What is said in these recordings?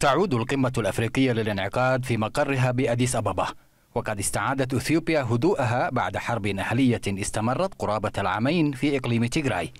تعود القمة الأفريقية للانعقاد في مقرها بأديس أبابا وقد استعادت أثيوبيا هدوءها بعد حرب أهلية استمرت قرابة العامين في إقليم تيغراي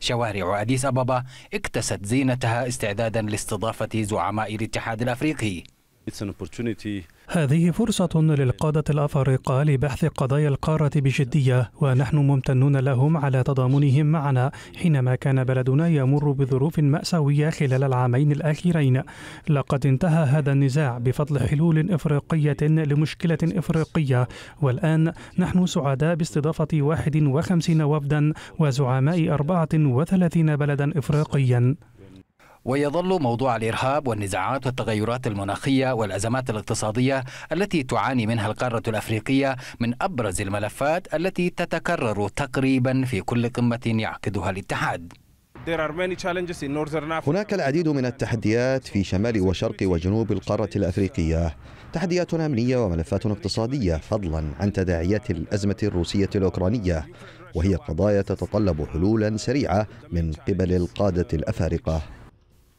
شوارع أديس أبابا اكتست زينتها استعدادا لاستضافة زعماء الاتحاد الأفريقي It's an opportunity هذه فرصة للقادة الأفارقة لبحث قضايا القارة بجدية ونحن ممتنون لهم على تضامنهم معنا حينما كان بلدنا يمر بظروف مأساوية خلال العامين الأخيرين لقد انتهى هذا النزاع بفضل حلول إفريقية لمشكلة إفريقية والآن نحن سعداء باستضافة 51 وفدا وزعماء 34 بلدا إفريقيا ويظل موضوع الإرهاب والنزاعات والتغيرات المناخية والأزمات الاقتصادية التي تعاني منها القارة الأفريقية من أبرز الملفات التي تتكرر تقريبا في كل قمة يعقدها الاتحاد هناك العديد من التحديات في شمال وشرق وجنوب القارة الأفريقية تحديات أمنية وملفات اقتصادية فضلا عن تداعيات الأزمة الروسية الأوكرانية وهي قضايا تتطلب حلولا سريعة من قبل القادة الأفارقة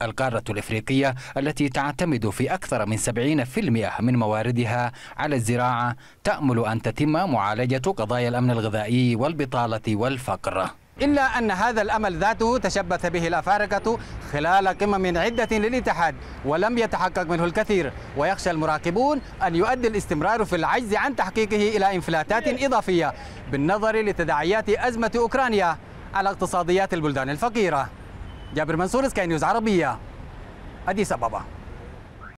القارة الإفريقية التي تعتمد في أكثر من 70% من مواردها على الزراعة تأمل أن تتم معالجة قضايا الأمن الغذائي والبطالة والفقر إلا أن هذا الأمل ذاته تشبث به الأفارقة خلال قمم عدة للاتحاد ولم يتحقق منه الكثير ويخشى المراقبون أن يؤدي الاستمرار في العجز عن تحقيقه إلى إنفلاتات إضافية بالنظر لتداعيات أزمة أوكرانيا على اقتصاديات البلدان الفقيرة جابر منصور سكاي نيوز عربية أديس أبابا